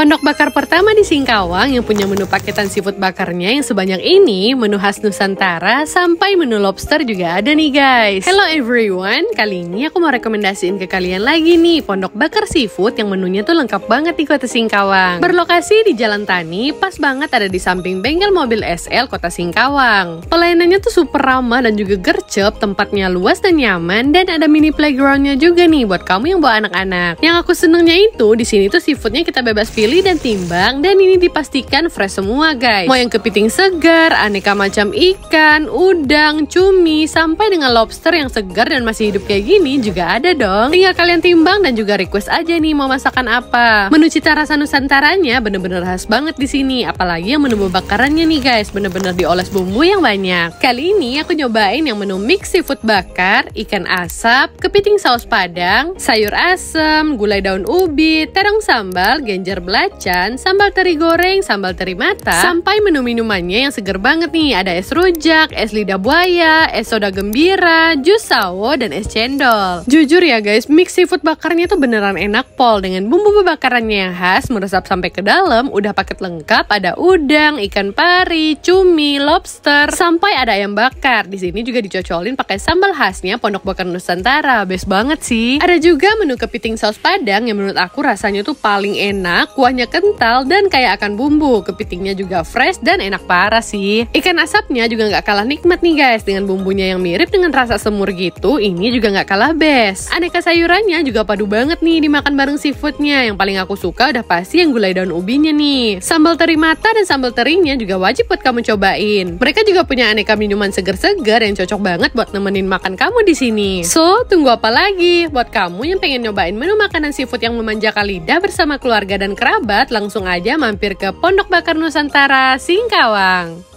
Pondok bakar pertama di Singkawang yang punya menu paketan seafood bakarnya yang sebanyak ini, menu khas Nusantara sampai menu lobster juga ada nih guys. Hello everyone, kali ini aku mau rekomendasiin ke kalian lagi nih Pondok Bakar Seafood yang menunya tuh lengkap banget di Kota Singkawang. Berlokasi di Jalan Tani, pas banget ada di samping bengkel mobil SL Kota Singkawang. Pelayanannya tuh super ramah dan juga gercep, tempatnya luas dan nyaman dan ada mini playgroundnya juga nih buat kamu yang bawa anak-anak. Yang aku senengnya itu di sini tuh seafoodnya kita bebas pilih pilih dan timbang dan ini dipastikan fresh semua guys. Mau yang kepiting segar, aneka macam ikan, udang, cumi, sampai dengan lobster yang segar dan masih hidup kayak gini juga ada dong. Tinggal kalian timbang dan juga request aja nih mau masakan apa. Menu cita rasa nusantaranya bener-bener khas banget di sini, apalagi yang menu bakarannya nih guys, bener-bener dioles bumbu yang banyak. Kali ini aku nyobain yang menu mix seafood bakar, ikan asap, kepiting saus padang, sayur asem, gulai daun ubi, terong sambal, genjer belacan, sambal teri goreng, sambal teri mata, sampai menu-minumannya yang seger banget nih. Ada es rujak, es lidah buaya, es soda gembira, jus sawo, dan es cendol. Jujur ya guys, mix seafood bakarnya tuh beneran enak pol dengan bumbu bakarannya yang khas meresap sampai ke dalam, udah paket lengkap, ada udang, ikan pari, cumi, lobster, sampai ada ayam bakar. Di sini juga dicocolin pakai sambal khasnya Pondok Bakar Nusantara, best banget sih. Ada juga menu kepiting saus padang yang menurut aku rasanya tuh paling enak, kuahnya kental dan kayak akan bumbu. Kepitingnya juga fresh dan enak parah sih. Ikan asapnya juga nggak kalah nikmat nih guys. Dengan bumbunya yang mirip dengan rasa semur gitu, ini juga nggak kalah best. Aneka sayurannya juga padu banget nih dimakan bareng seafoodnya. Yang paling aku suka udah pasti yang gulai daun ubinya nih. Sambal teri mata dan sambal terinya juga wajib buat kamu cobain. Mereka juga punya aneka minuman seger-seger yang cocok banget buat nemenin makan kamu di sini. So, tunggu apa lagi? Buat kamu yang pengen nyobain menu makanan seafood yang memanjakan lidah bersama keluarga dan kerabat, kerabat, langsung aja mampir ke Pondok Bakar Nusantara Singkawang.